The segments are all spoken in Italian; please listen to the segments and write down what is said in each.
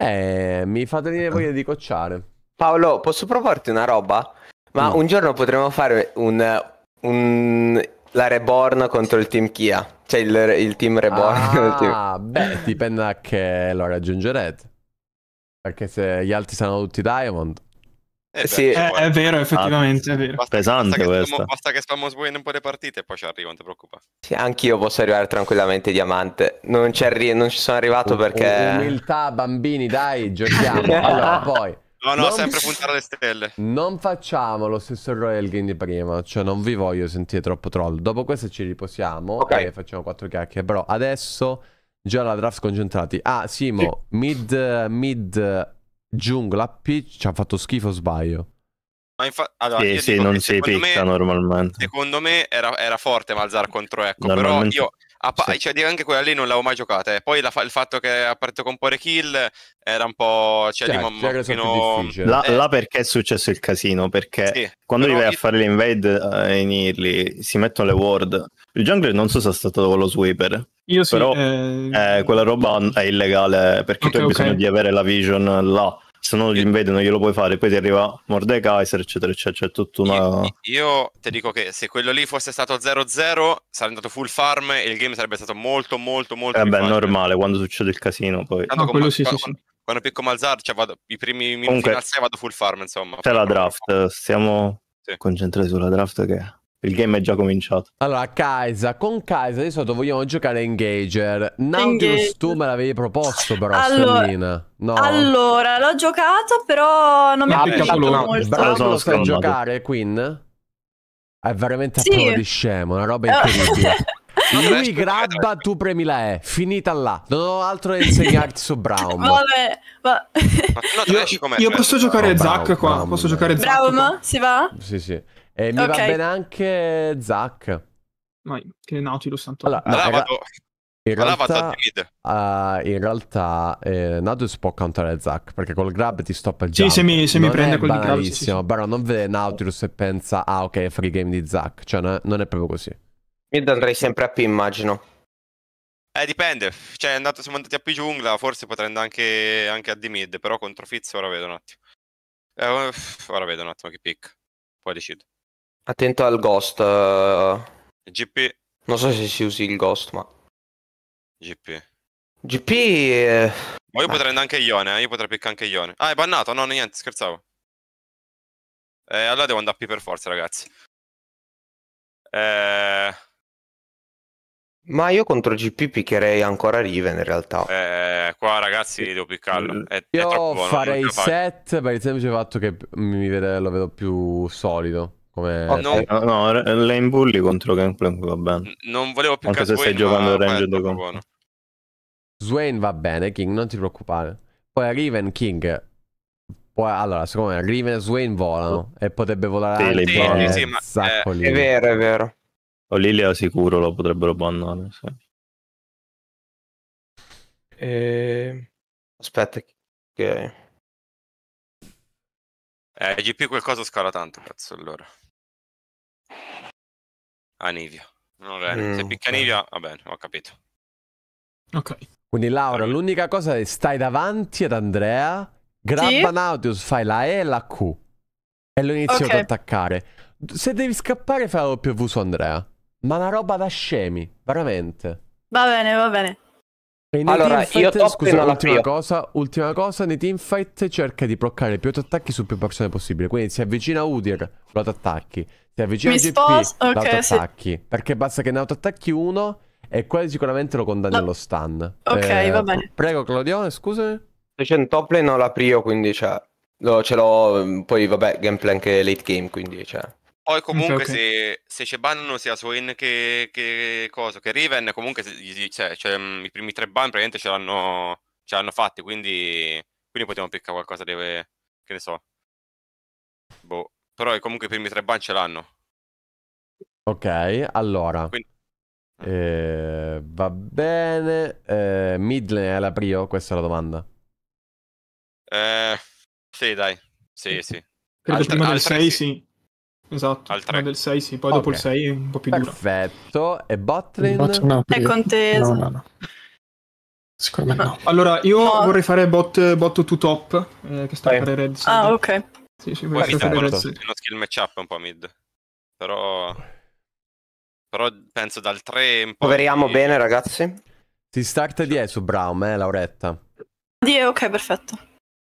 Eh, mi fate venire voglia di cocciare. Paolo, posso proporti una roba? Ma no. un giorno potremmo fare un, un, la Reborn contro il team Kia. Cioè il, il team Reborn. Ah, team... beh, dipende da che lo raggiungerete. Perché se gli altri saranno tutti Diamond. Eh sì, è, è, vero, effettivamente, ah, è vero. Basta, Pesante basta che, spammo, basta che spammo swing un po' le partite e poi ci arrivo, non ti preoccupare. Sì, anch'io posso arrivare tranquillamente diamante. Non ci, arri- non ci sono arrivato U- perché... Umiltà, bambini, dai, giochiamo. allora, poi... No, no, non... sempre puntare alle stelle. Non facciamo lo stesso errore del game di prima. Cioè, non vi voglio sentire troppo troll. Dopo questo ci riposiamo okay. e facciamo quattro chiacchiere. Però adesso già la draft sconcentrati. Ah, Simo, sì. mid, mid Giungla P ci ha fatto schifo sbaglio. Ma infatti, allora, sì, sì, non si picca me, normalmente. Secondo me era, era forte Malzar contro Ecco, però io Pa- sì. cioè, anche quella lì non l'avevo mai giocata. Eh. Poi fa- il fatto che ha partito con pure Kill era un po'. Cioè, certo, di man- fino... là, eh. là, perché è successo il casino? Perché sì, quando arrivi li a fare l'invade uh, in Early si mettono le ward. Il jungler non so se è stato con lo sweeper. Io sì, però eh, eh... quella roba è illegale perché okay, tu hai bisogno okay. di avere la vision là se no gli invade non glielo puoi fare, poi ti arriva Mordekaiser, eccetera, eccetera, c'è tutta una... Io, io ti dico che se quello lì fosse stato 0-0 sarebbe andato full farm e il game sarebbe stato molto, molto, molto... Eh beh, facile. normale, quando succede il casino poi... Tanto no, quello sì, quando, sì, sì. quando picco Malzar, cioè, vado, i primi minuti al 6 vado full farm, insomma. C'è la draft, stiamo sì. concentrati sulla draft che... Il game è già cominciato. Allora, Kaisa, con Kaisa di solito vogliamo giocare Engager. Nautilus tu me l'avevi proposto però, allora, no. allora, l'ho giocato però non mi ha ah, piaciuto molto. Bravo, lo sai giocare, Queen? È veramente sì. prova di scemo, una roba incredibile. Lui grabba, tu premi la E. Eh, finita là. Non ho altro da insegnarti su Brown. Vabbè, va... io, io, posso giocare oh, Zack qua. posso giocare Zack. Brown, si va? Sì, sì. E mi okay. va bene anche Zack. Vai, che è Nautilus tanto. Allora, allora In realtà, uh, in realtà eh, Nautilus può contare Zack perché col grab ti stoppa il jump. Sì, se mi, se mi prende quel grab. Sì, sì. Però non vede Nautilus e pensa, ah ok, è free game di Zack. Cioè no, non è proprio così. Io andrei sempre a P immagino. Eh, dipende. Cioè, andato, siamo andati a P giungla, forse potrei andare anche, anche a D mid, però contro Fizz ora vedo un attimo. Eh, ora vedo un attimo che pick. Poi decido. Attento al ghost. Eh. GP. Non so se si usi il ghost, ma... GP. GP... Eh. Ma io ah. potrei andare anche Ione, eh? io potrei piccare anche Ione. Ah, è bannato? No, niente, scherzavo. Eh, allora devo andare P per forza, ragazzi. Eh... Ma io contro GP piccherei ancora Riven in realtà. Eh, qua ragazzi devo piccarlo. È, io è buono, farei set per il semplice fatto che mi vede, lo vedo più solido. Come... Oh, non... Eh, no, no, lane bully contro Gangplank va bene. Non volevo più Anche se stai Wayne, giocando ranged con... Swain va bene, King, non ti preoccupare. Poi Riven, King... Poi, allora, secondo me Riven e Swain volano e potrebbe volare sì, sì, anche sì, ma... sacco eh, È vero, è vero. Oh, o Lilia sicuro lo potrebbero bannare, sì. e... Ehm, aspetta che... Eh, GP qualcosa scala tanto, cazzo, allora a Nivia. Mm, Se picca okay. va bene, ho capito. Ok. Quindi Laura, allora. l'unica cosa è stai davanti ad Andrea, grabba sì? Nautilus, fai la E e la Q e lo inizio okay. ad attaccare. Se devi scappare fai la W su Andrea. Ma una roba da scemi, veramente. Va bene, va bene. E nei allora, teamfight, io scusa, ultima cosa, ultima cosa, nei teamfight cerca di bloccare più attacchi su più persone possibile. Quindi si avvicina Udir, lo attacchi. Si avvicina Mi GP, sposo? okay, sì. Perché basta che ne attacchi uno e quello sicuramente lo condanni no. allo stun. Ok, eh, va bene. Prego Claudione, scusami. Se c'è un centople non la prio, quindi cioè, lo, ce l'ho, mm, poi vabbè, gameplay anche late game, quindi cioè... Poi comunque okay, okay. se, se ci bannano sia Swain che, che, cosa, che Riven, comunque cioè, cioè, mm, i primi tre ban praticamente ce l'hanno, ce l'hanno fatti, quindi, quindi potremmo piccare qualcosa di... che ne so. Boh. Però comunque i primi tre ban ce l'hanno. Ok, allora. Quindi... Eh. eh, va bene. Eh, Midlane è la prio? Questa è la domanda. Eh, sì, dai. Sì, sì. altre, prima del 6, sì. sì. Esatto, al 3. del 6 sì, poi okay. dopo il 6 è un po' più Perfetto. duro. Perfetto, e Botlane? No, è conteso. No, no, no. Sicuramente no. no. Allora, io no. vorrei fare bot, bot to top, eh, che sta eh. per Red Sand. Ah, ok. Sì, sì, vorrei fare Red Sand. Uno skill matchup un po' mid, però... Però penso dal 3 un po'... Poveriamo di... bene, ragazzi. Ti starta 10 su Brown, eh, Lauretta. Die, ok, perfetto.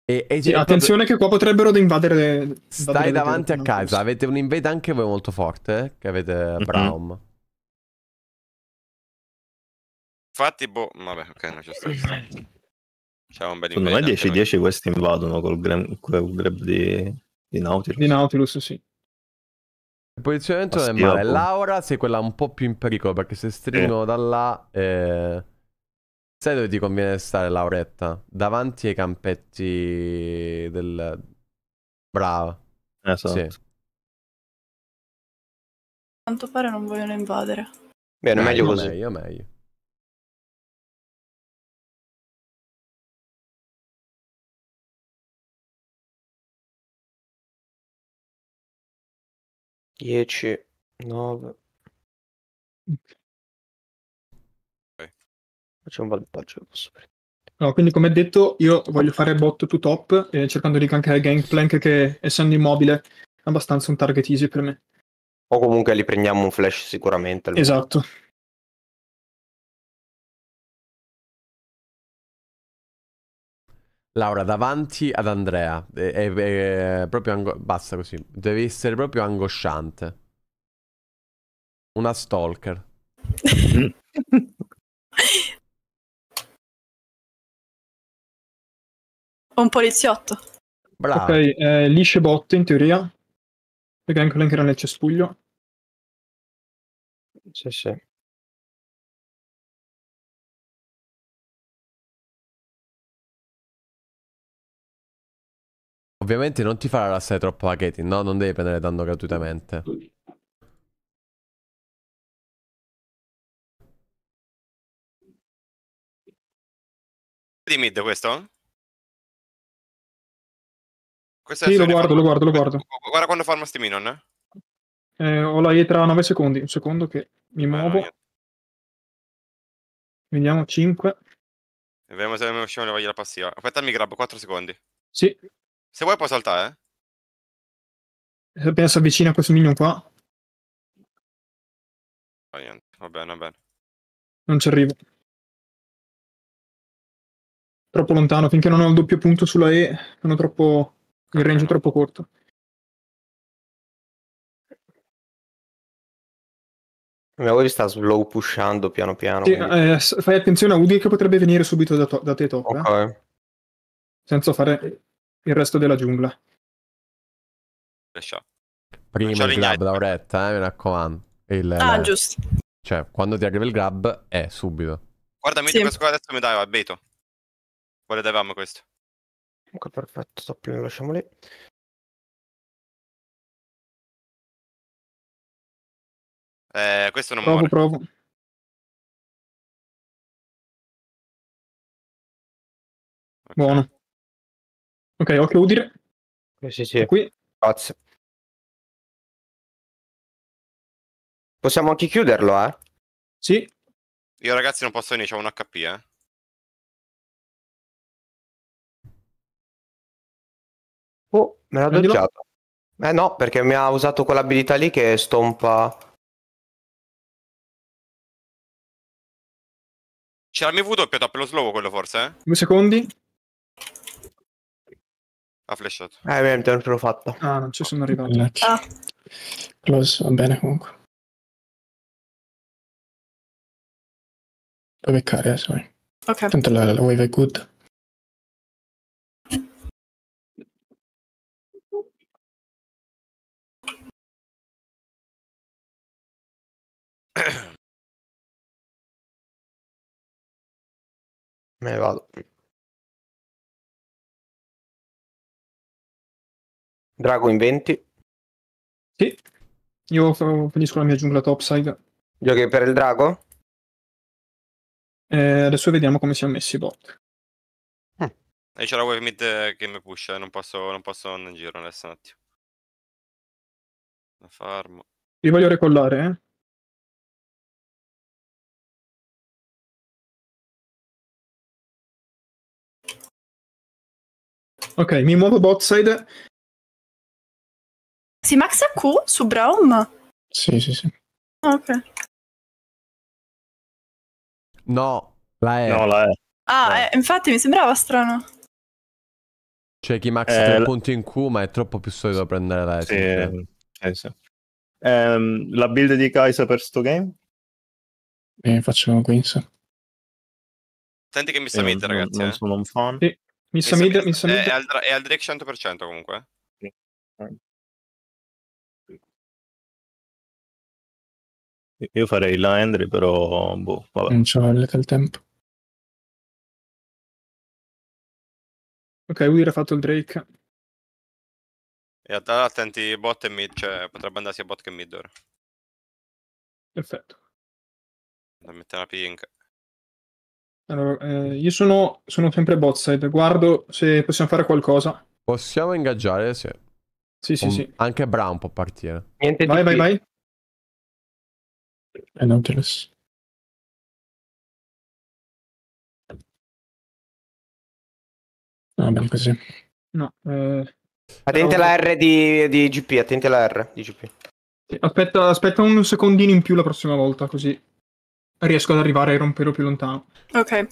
E, e sì, attenzione proprio... che qua potrebbero invadere. Le... Stai invadere davanti a casa. Avete un invade anche voi molto forte. Eh? Che avete mhm. Braum. Mm -hmm. Infatti, boh. Vabbè, ok, non c'è stato. C'è un bel Secondo me 10-10 questi invadono col, grab di... di Nautilus. Di Nautilus, sì. Il posizionamento non è male. Boh. Laura sei quella un po' più in pericolo perché se stringono eh. da là. Eh... Sai dove ti conviene stare, Lauretta? Davanti ai campetti del... Brava. Eh, Sì. Tanto pare non vogliono invadere. Bene, eh, meglio, meglio così. Meglio, meglio. Dieci, nove c'è un vantaggio. posso Allora, quindi come detto io voglio fare bot to top eh, cercando di gankare Gangplank che essendo immobile è abbastanza un target easy per me. O comunque li prendiamo un flash sicuramente. Allora. Esatto. Laura, davanti ad Andrea, è, è, è proprio ango- basta così, deve essere proprio angosciante. Una stalker. un poliziotto. Bravo. Ok, eh, lisce botte in teoria. Perché anche era nel cespuglio. Sì, sì. Ovviamente non ti farà lassare troppo la Katie, no? Non devi prendere danno gratuitamente. Di mid questo? Questa sì, lo guardo, lo guardo, lo guardo, Guarda quando farma sti minion. eh? Eh, ho la E tra 9 secondi, un secondo che mi muovo. Eh, Vediamo 5. Vediamo se riusciamo a levargli la passiva. Aspetta, mi grabbo 4 secondi. Sì. Se vuoi puoi saltare. Eh? Adesso eh, avvicina a questo minion qua. Va ah, bene, va bene, va bene. Non ci arrivo. Troppo lontano, finché non ho il doppio punto sulla E, sono troppo il range è troppo corto. Mi avevo sta slow pushando piano piano. Sì, eh, fai attenzione a Udi che potrebbe venire subito da, to- da te top. Eh. Okay. Eh? Senza fare il resto della giungla. Lascia. Prima il grab, Lauretta, eh, mi raccomando. Il, ah, il... Eh, giusto. Cioè, quando ti arriva il grab, è subito. Guarda, mi sì. questo qua adesso mi dai, va, beto. Quale davamo questo? ok ecco, perfetto stop lo lasciamo lì eh, questo non provo, muore provo. Okay. buono ok occhio udire eh, sì sì qui grazie possiamo anche chiuderlo eh sì io ragazzi non posso venire, c'ho un HP, eh. Oh, me l'ha Prendilo. doggiato. Eh no, perché mi ha usato quell'abilità lì che stompa... C'era il MV doppio tappello slow quello forse, eh? Due secondi. Ha flashato. Eh, ovviamente non ce l'ho fatta. Ah, non ci sono arrivato. Eh, ah. Close, va bene comunque. Puoi beccare adesso, eh, vai. Ok. Tanto la, la wave è good. Me ne vado. Drago in 20. Sì. Io finisco la mia giungla topside. Giochi per il drago? Eh, adesso vediamo come si è messi i bot. E eh. c'è la wave mid eh, che mi pusha, eh, non posso, non posso andare in giro adesso un attimo. La farmo. Li voglio recollare, eh? Ok, mi muovo bot Si, Max maxa Q su Braum? Sì, sì, sì. Ah, ok. No, la E. No, la E. Ah, eh, infatti mi sembrava strano. Cioè, chi max eh, tre la... punti in Q, ma è troppo più solido prendere la E. Sì, eh, eh, sì. Ehm, la build di Kaisa per sto game? Eh, facciamo Quince. Senti che mi sta mid, ragazzi. Non, non eh. sono un fan. Sì. Missomid, Missomid, Missomid... È, al, è al Drake 100% comunque. Io farei la Landry, però boh, vabbè. Non c'ho il tempo. Ok, Weir ha fatto il Drake. E realtà attenti bot e mid, cioè potrebbe andare sia bot che mid ora. Perfetto. Da mettere la pink. Allora, eh, io sono, sono sempre botside, guardo se possiamo fare qualcosa. Possiamo ingaggiare, sì. Sì, sì, Un... sì. Anche Brown può partire. Niente vai, vai, vai. È Nautilus. Ah, così. No. Eh... Attenti alla R di, di, GP, attenti alla R di GP. Aspetta, aspetta un secondino in più la prossima volta, così riesco ad arrivare a rompere più lontano. Ok.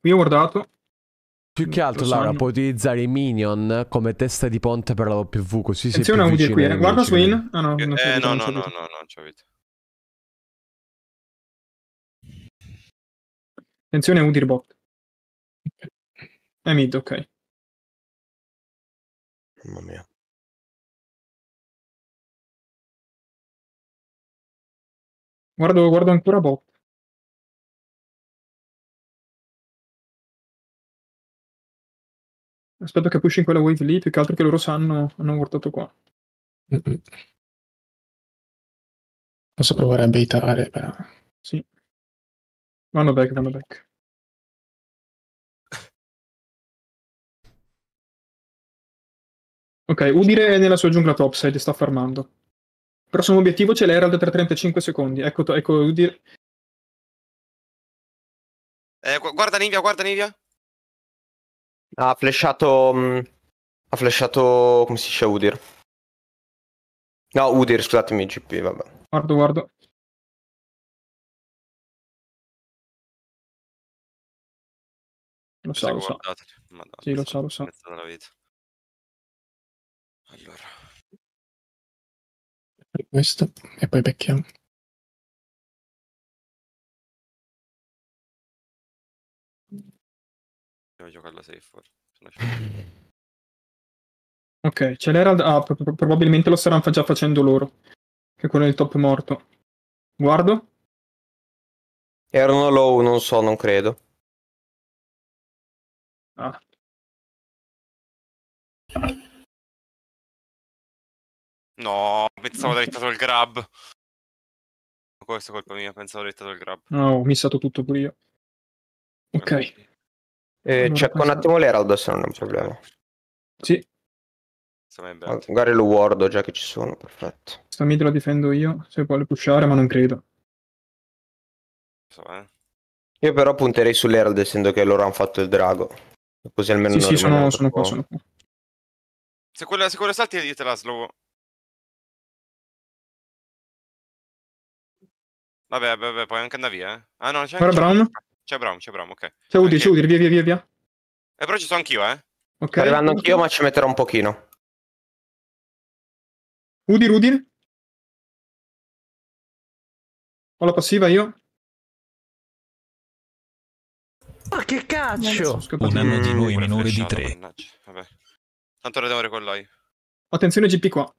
Qui ho guardato. Più che altro, Laura, sanno. puoi utilizzare i minion come testa di ponte per la WV, così si più vicino qui, eh. Guarda Swin. Ah no, non eh, no, no, no, no, no, non ci visto. Attenzione a Udir bot. È mid, ok. Mamma mia. Guardo, guardo ancora bot. Aspetto che push in quella wave lì, più che altro che loro sanno, hanno guardato qua. Mm-mm. Posso provare a baitare, però. Sì. Vanno back, vanno back. Ok, Udire è nella sua giungla topside, sta farmando. Prossimo obiettivo c'è l'Herald per 35 secondi. Ecco, ecco Udire. Eh, guarda Nivia, guarda Nivia. Ha flashato. Mh, mm, ha flashato. Come si dice Udir? No, Udir, scusatemi, GP, vabbè. Guardo, guardo. Lo sa, lo sa. Madonna, sì, lo sa, lo sa. Allora. Per questo e poi becchiamo. a giocare la safe for. Ok, ce l'era. Ah, pro- pro- probabilmente lo staranno già facendo loro. Che quello è il top morto. Guardo. Erano low, non so, non credo. Ah. No, pensavo di aver dato il grab. Questa è colpa mia, pensavo di aver dato il grab. No, ho missato tutto pure io. Ok. Eh, Cerco un attimo l'Herald se non è un problema. Sì. Magari lo wardo già che ci sono, perfetto. Sta mid lo difendo io, se vuole pushare, ma non credo. Eh. Io però punterei sull'Herald essendo che loro hanno fatto il drago. Così almeno... Sì, sì, sono, sono qua, sono qua. Se quella, se quella salti te la slow. Vabbè, vabbè, puoi anche andare via. Eh? Ah no, c'è... Ora Brown? C'è Brom, c'è Brom, ok. C'è Udir, c'è Udir, via, via, via, via. Eh, però ci sono anch'io, eh. Ok. Sto arrivando anch'io, ma ci metterò un pochino. Udir, Udir. Ho la passiva io. Ma che cazzo! Un anno di mm, noi minore di tre. Vabbè. Tanto la devo con live. Attenzione GP qua.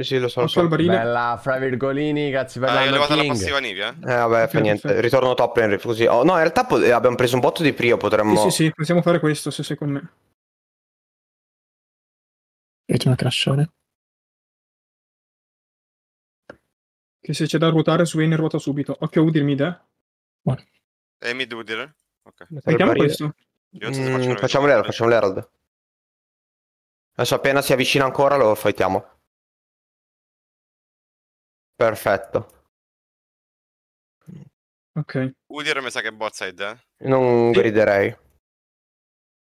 Sì, sì, lo so. Lo so. Bella, fra virgolini, cazzi per ah, levata la passiva Nivea? Eh? eh, vabbè, fa niente. Ritorno top lane, così. Oh, no, in realtà eh, abbiamo preso un botto di prio, potremmo... Sì, sì, sì, possiamo fare questo, se sei con me. Vedi una crashone. Che se c'è da ruotare su Vayne ruota subito. Occhio Udir mid, eh. Buono. E eh, mid Udir? Ok. Mettiamo questo. mm, facciamo l'Herald, facciamo l'Herald. Adesso appena si avvicina ancora lo fightiamo. Perfetto. Ok. Udir mi sa che è botside, eh? Non sì. griderei.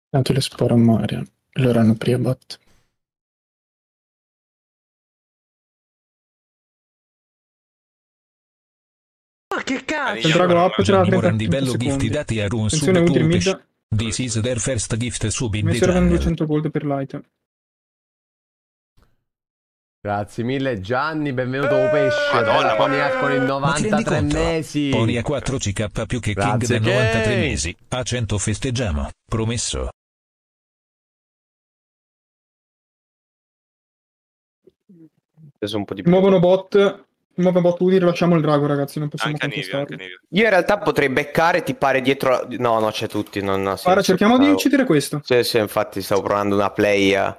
Tanto le sporo a Mario. Loro hanno prima bot. Ma ah, che cazzo? Il drago up ce l'ha 30 di bello gift dati a Run Attenzione, Udir mid. This is their first gift sub Mi servono 200 gold per l'item. Grazie mille Gianni, benvenuto eh, Pesce. Madonna, Poniac con il 93 mesi. Poniac 4CK più che Grazie King da 93 mesi. A 100 festeggiamo, promesso. Preso un po' di più. Muovono bot, muovono bot Udir, lasciamo il drago ragazzi, non possiamo anche nivio, anche Io in realtà potrei beccare Tipare dietro... No, no, c'è tutti, non ha senso. cerchiamo stavo... di uccidere questo. Sì, sì, infatti stavo provando una play... Uh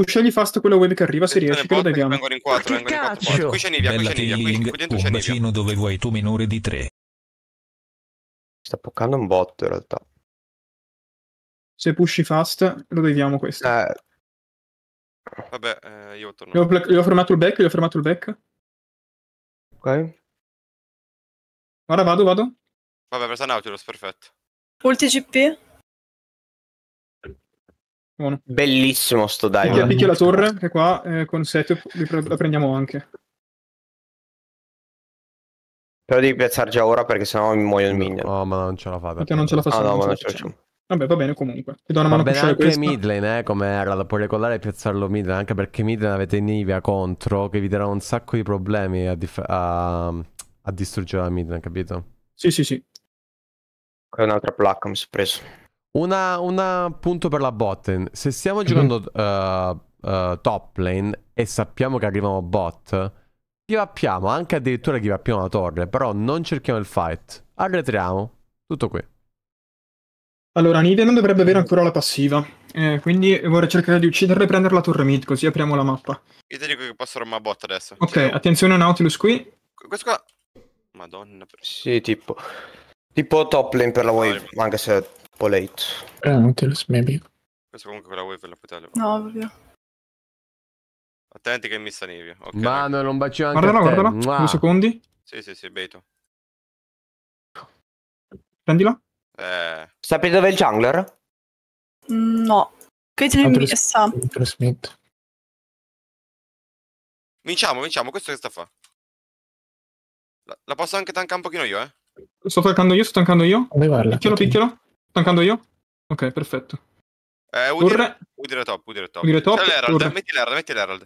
tu scegli fast quella wave che arriva, se riesci, che lo beviamo. Vengono in 4, vengono in 4, 4. Qui c'è Nivea, qui c'è Nivea, qui, qui dentro c'è Nivea. dove vuoi tu minore di 3. Sta poccando un botto in realtà. Se pushi fast, lo beviamo questo. Eh. Vabbè, eh, io torno. Io ho, pl- ho fermato il back, io ho fermato il back. Ok. Ora vado, vado. Vabbè, presa Nautilus, perfetto. Ulti GP? Buono. Bellissimo sto dive. Picchia, picchio la torre, che qua eh, con 7 la prendiamo anche. Però devi piazzare già ora perché sennò mi muoio il minion. No, ma non ce la fate. Perché non ce la faccio. Ah, no, ma non ce la Vabbè, va bene comunque. Ti do una va mano bene anche questa. mid lane, eh, come era, da puoi regolare e piazzarlo mid lane, anche perché mid lane avete Nivea contro, che vi darà un sacco di problemi a, a, a distruggere la mid lane, capito? Sì, sì, sì. È un'altra placca, mi sono preso. Una, punto per la bot Se stiamo mhm. giocando uh, uh, top lane e sappiamo che arriviamo bot, givappiamo, anche addirittura givappiamo la torre, però non cerchiamo il fight. Arretriamo. Tutto qui. Allora, non dovrebbe avere ancora la passiva, eh, quindi vorrei cercare di ucciderla e prendere la torre mid, così apriamo la mappa. Io ti dico che posso rompere bot adesso. Ok, cioè... attenzione Nautilus qui. Questo qua... Madonna. Per... Sì, tipo... Tipo top lane per la wave, anche se late. Eh, ah, Nautilus, maybe. Questo comunque quella wave la poteva levare. No, ovvio. Attenti che mi sta nebbia. Okay. Mano, non bacio anche Guardala, guardala. Mua. Due secondi. Sì, sì, sì, beto. Prendilo. Eh. Sapete dove è il jungler? Mm, no. Che ah, te ne sa? Vinciamo, vinciamo. Questo che sta a fa? La, la posso anche tankare un pochino io, eh? Sto tankando io, sto tankando io. Picchialo, picchialo. Tancando io? Ok, perfetto. Eh, Udire, Udire top, Udire top. Udire top. Udire. metti l'Herald, metti l'Herald.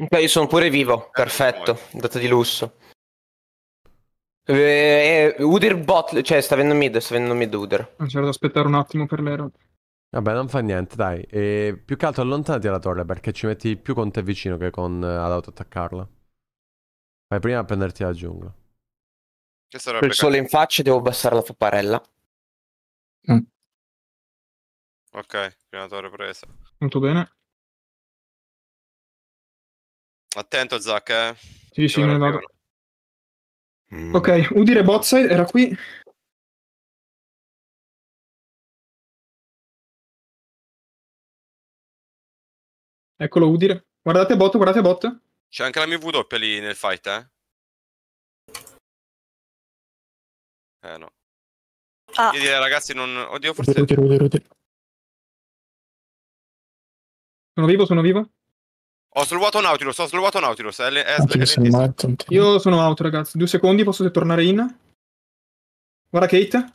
Ok, io sono pure vivo, eh, perfetto, Dato di lusso. Eh, eh Udir bot, cioè sta venendo mid, sta venendo mid Udir. Ah, c'era da aspettare un attimo per l'Herald. Vabbè, non fa niente, dai. E più che altro allontanati dalla torre perché ci metti più con te vicino che con eh, ad autoattaccarla. Vai prima a prenderti la giungla. Che sarebbe il sole in faccia devo abbassare la papparella. Mm. Ok, prima torre presa. Molto bene. Attento Zac, eh. Sì, sì, me vado. Mm. Ok, Udire Botside era qui. Eccolo Udire. Guardate bot, guardate bot. C'è anche la MW lì nel fight, eh? Eh no. Ah. Io direi ragazzi non... Oddio forse... Tiro, tiro, tiro, Sono vivo, sono vivo? Ho slowuato Nautilus, ho slowuato Nautilus. È, è, è ah, Io sono out ragazzi, due secondi, posso tornare in? Guarda Kate.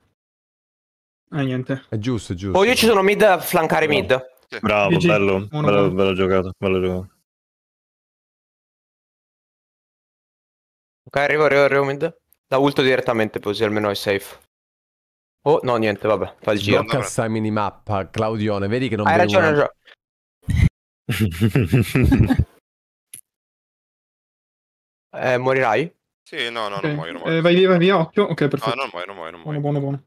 Ah niente. È giusto, è giusto. Oh, io ci sono mid a flancare Bravo. mid. Sì. Bravo, BG. bello, Buono bello, bello giocato, bello giocato. Ok, arrivo, arrivo, arrivo mid. Da ulto direttamente, così almeno è safe. Oh, no, niente, vabbè, fa il giro. Blocca sta minimappa, Claudione, vedi che non Hai ragione, ragione. eh, morirai? Sì, no, no, okay. non muoio, non eh, muoio. Eh, vai via, vai via, occhio. Ok, perfetto. No, non muoio, non muoio, non muoio. Buono, buono,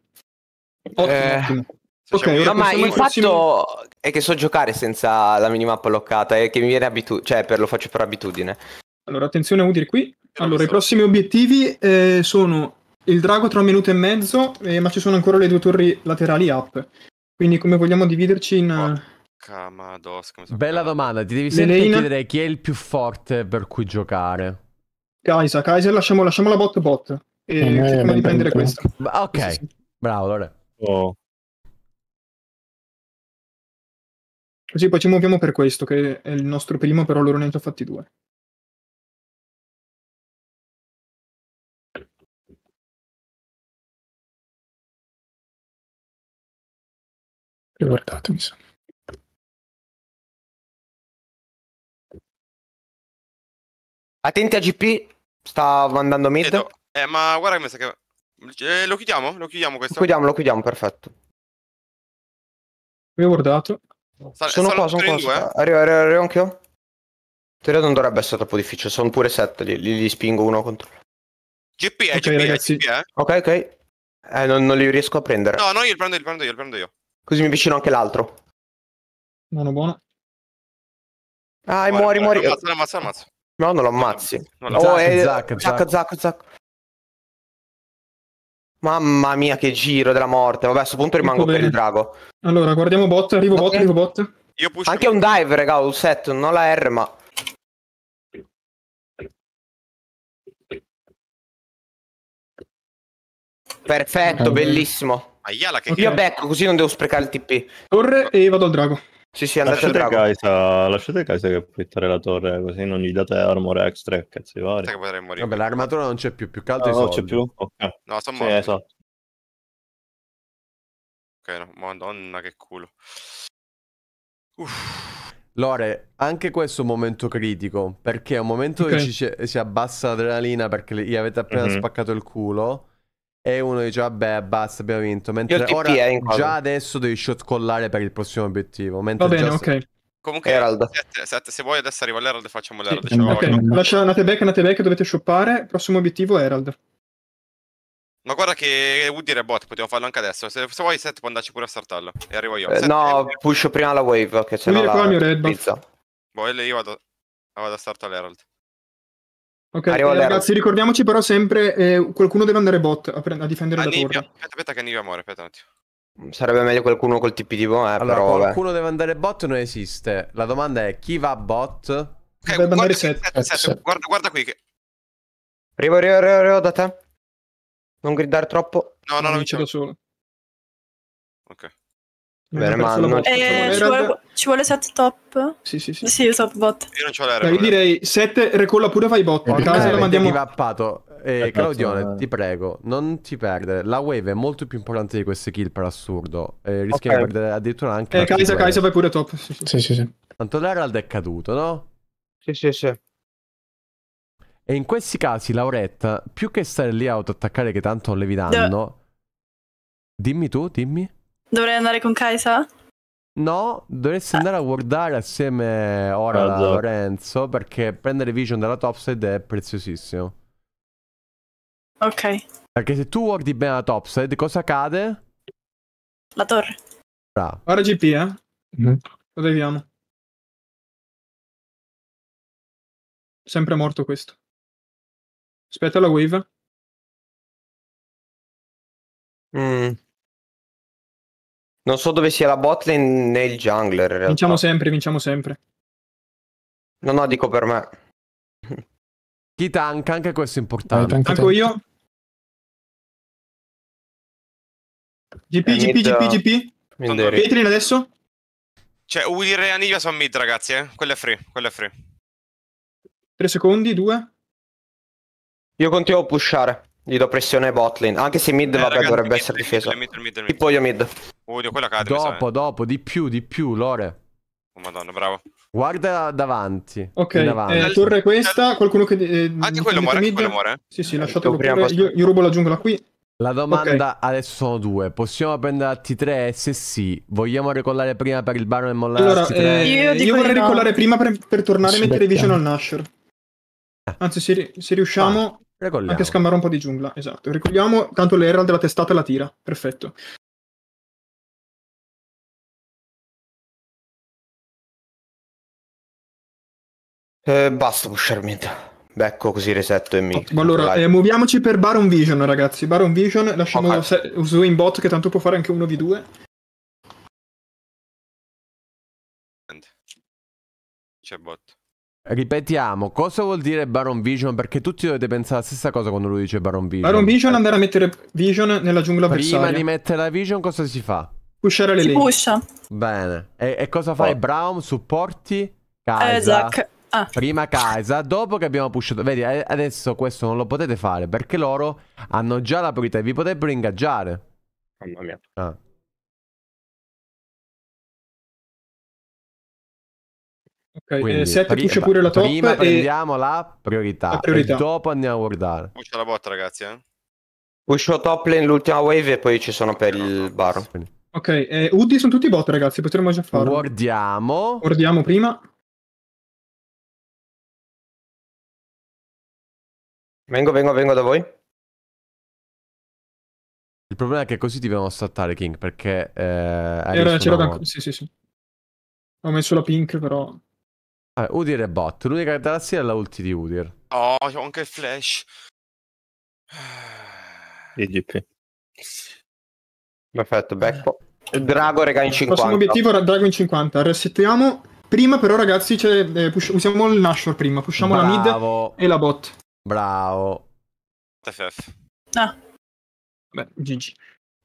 buono. Eh... Ok, no, ma il fatto è che so giocare senza la minimappa bloccata e che mi viene abitudine, cioè per, lo faccio per abitudine. Allora, attenzione a udire qui. Allora, i prossimi obiettivi eh, sono il drago tra un minuto e mezzo, eh, ma ci sono ancora le due torri laterali up. Quindi come vogliamo dividerci in... Eh, Porca madosca, so Bella cara. domanda, ti devi sempre lane... chiedere chi è il più forte per cui giocare. Kaisa, Kaisa, lasciamo, lasciamo la bot bot. E eh, cerchiamo di prendere questo. Ok, sì, sì. bravo Lore. Oh. Così poi ci muoviamo per questo, che è il nostro primo, però loro ne hanno già fatti due. guardato mi sa. Attenti a GP, sta mandando mid. Eh, ma guarda che mi sa che... Eh, lo chiudiamo? Lo chiudiamo questo? Lo chiudiamo, lo chiudiamo, perfetto. Mi ho guardato. Sal- sono qua, sono qua. Due, eh? Arrivo, arrivo, arrivo anch'io. teoria non dovrebbe essere troppo difficile, sono pure 7, li, li, li spingo uno contro l'altro. GP, eh, okay, GP, eh, ragazzi. GP, eh. Ok, ok. Eh, non, non, li riesco a prendere. No, no, io li prendo, li prendo io, li prendo io. Così mi avvicino anche l'altro. Buono, buono. Ah, e muori, muori. Ammazza, ammazza, ammazza. No, non lo ammazzi. Non lo... Oh, zac, è... Eh, zac, zac, zac, zac. Mamma mia, che giro della morte. Vabbè, a questo punto rimango per il drago. Allora, guardiamo bot, arrivo okay. bot, arrivo bot. Io push Anche un dive, raga, un set, non la R, ma... Perfetto, bellissimo. Ayala che... Io becco, così non devo sprecare il TP. Torre e vado al drago. Sì, sì, andate lasciate al drago. Kaisa, lasciate Kaisa che approfittare la torre, così non gli date armor extra e cazzi vari. Vabbè, l'armatura non c'è più, più caldo no, non c'è più? Okay. No, sono sì, morto. esatto. Ok, no. madonna che culo. Uff. Lore, anche questo è un momento critico, perché è un momento okay. che ci, si abbassa l'adrenalina perché gli avete appena mm-hmm. spaccato il culo e uno dice vabbè basta abbiamo vinto mentre ora già adesso devi shot collare per il prossimo obiettivo va bene ok Comunque, Herald. 7, 7, se vuoi adesso arriva e facciamo l'Herald. Sì, okay. no. Lascia andate back, andate back, dovete shoppare. Prossimo obiettivo Herald. Ma guarda che Woody era bot, potevo farlo anche adesso. Se, se vuoi set può andarci pure a startarlo. E arrivo io. Eh, set, no, e... Eh, pusho prima la wave che c'è la pizza. Boh, io vado, vado a startare l'Herald. Ok, eh, ragazzi, ricordiamoci però sempre, eh, qualcuno deve andare bot a, pre- a difendere Annivia. la torre. Aspetta, aspetta che Nivea muore, aspetta un attimo. Mm, sarebbe meglio qualcuno col TP di bot, eh, allora, però, qualcuno beh. deve andare bot non esiste. La domanda è chi va bot? Okay, Dovrebbe andare set. set, set, set. Guarda, guarda, qui che... Arrivo, arrivo, arrivo, arrivo da te. Non gridare troppo. No, no, non, non c'è da solo. Ok. Bene, ma non ci, eh, ci, vuole, ci vuole set top? Sì, sì, sì. Sì, top bot. Io non ce l'ho Dai, io direi 7 recolla pure fai bot. Eh, a caso eh, la mandiamo vappato. Eh, Claudione, eh. ti prego, non ti perdere. La wave è molto più importante di queste kill per assurdo. Eh, rischi okay. di perdere addirittura anche Eh, Kaisa, Kaisa vai pure top. Sì, sì, sì. sì, sì. Tanto l'Herald è caduto, no? Sì, sì, sì. E in questi casi, Lauretta, più che stare lì a auto-attaccare che tanto levi danno... Dimmi tu, dimmi. Dovrei andare con Kaisa? No, dovresti andare a guardare assieme ora ah, a Lorenzo perché prendere Vision dalla topside è preziosissimo. Ok. Perché se tu guardi bene la topside, cosa cade? La torre. Bravo. Ora GP, eh? Mm. Lo Sempre morto questo. Aspetta la wave. Mm. Non so dove sia la botlane né il jungler. Vinciamo sempre, vinciamo sempre. No, no, dico per me. Chi tanca? Anche questo è importante. Dai, tanco io. GP, GP, GP, GP. Pietrin adesso? Cioè, Udir e Anivia sono mid, ragazzi, eh. Quello è free, quello è free. 3 secondi, 2. Io continuo a pushare. Gli do pressione bot Anche se mid, eh, vabbè, ragazzi, dovrebbe mid, essere difeso. Mid, mid, mid, Tipo io mid. Odio quella cade. Dopo, dopo, di più, di più, Lore. Oh, madonna, bravo. Guarda davanti. Ok, davanti. Eh, torre questa. Qualcuno che. Eh, anche quello muore, anche quello muore. Sì, sì, eh, lasciatelo pure. Io, io rubo la giungla qui. La domanda okay. adesso sono due. Possiamo prendere la T3? Se sì, vogliamo ricollare prima per il Baron e mollare allora, eh, io, io, vorrei no. ricollare prima per, per tornare e mettere vicino al Nasher. Ah. Anzi, se, se riusciamo, Recolliamo. Anche scammare un po' di giungla, esatto. Ricogliamo, tanto l'era della testata e la tira, perfetto. Eh, basta pusharmi. Becco così resetto e mi... Allora, eh, muoviamoci per Baron Vision, ragazzi. Baron Vision, lasciamo okay. se- in bot che tanto può fare anche 1v2. C'è bot. Ripetiamo, cosa vuol dire Baron Vision? Perché tutti dovete pensare la stessa cosa quando lui dice Baron Vision. Baron Vision andare a mettere Vision nella giungla Prima avversaria. Prima di mettere la Vision cosa si fa? Pushare le si lane. Pusha. Bene. E, e cosa fai? Oh. Brown, supporti? Kaisa. Eh, Ah. Prima Kaisa, dopo che abbiamo pushato... Vedi, adesso questo non lo potete fare perché loro hanno già la priorità e vi potrebbero ingaggiare. Mamma mia. Ah. Ok, eh, Quindi, eh, 7 pri- pusha pure la top. Prima e... prendiamo la priorità, la priorità. dopo andiamo a guardare. Pusha la bot, ragazzi. Eh? Uscio top lane l'ultima wave e poi ci sono per il bar. Ok, eh, Uddi sono tutti bot, ragazzi, potremmo già farlo. Guardiamo. Guardiamo prima. Vengo, vengo, vengo da voi. Il problema è che così ti devono saltare, King, perché... Eh, Era, c'era da... Sì, sì, sì. Ho messo la pink, però... Vabbè, Udir e bot. L'unica galassia è la ulti di Udir. Oh, c'ho anche il flash. EGP. Perfetto, eh. backpo. Drago rega in 50. Prossimo obiettivo Drago in 50. Resettiamo. Prima però ragazzi eh, push- usiamo il Nashor prima. Pushiamo Bravo. la mid e la bot. Bravo. TFF. Ah. Beh, GG.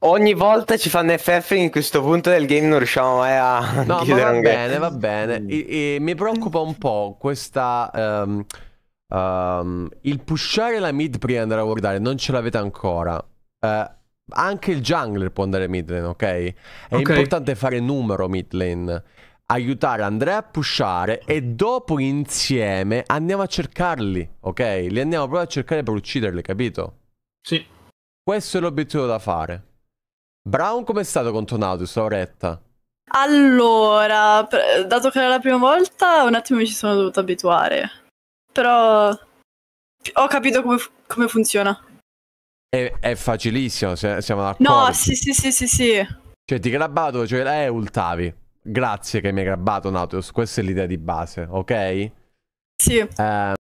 Ogni volta ci fanno FF in questo punto del game non riusciamo mai a no, chiudere va bene, va bene. E, mm. e mi preoccupa un po' questa... Um, um, il pushare la mid prima di andare a guardare, non ce l'avete ancora. Uh, anche il jungler può andare mid lane, ok? È okay. importante fare numero mid lane. Aiutare Andrea a pushare e dopo insieme andiamo a cercarli, ok? Li andiamo proprio a cercare per ucciderli, capito? Sì. Questo è l'obiettivo da fare. Brown com'è stato con Tonatus, Lauretta? Allora, dato che era la prima volta, un attimo mi ci sono dovuto abituare. Però ho capito come, come funziona. È, è, facilissimo, siamo d'accordo. No, sì, sì, sì, sì, sì. Cioè, ti grabbato, cioè, lei eh, ultavi. Grazie che mi hai grabbato, Natus. Questa è l'idea di base, ok? Sì. Eh,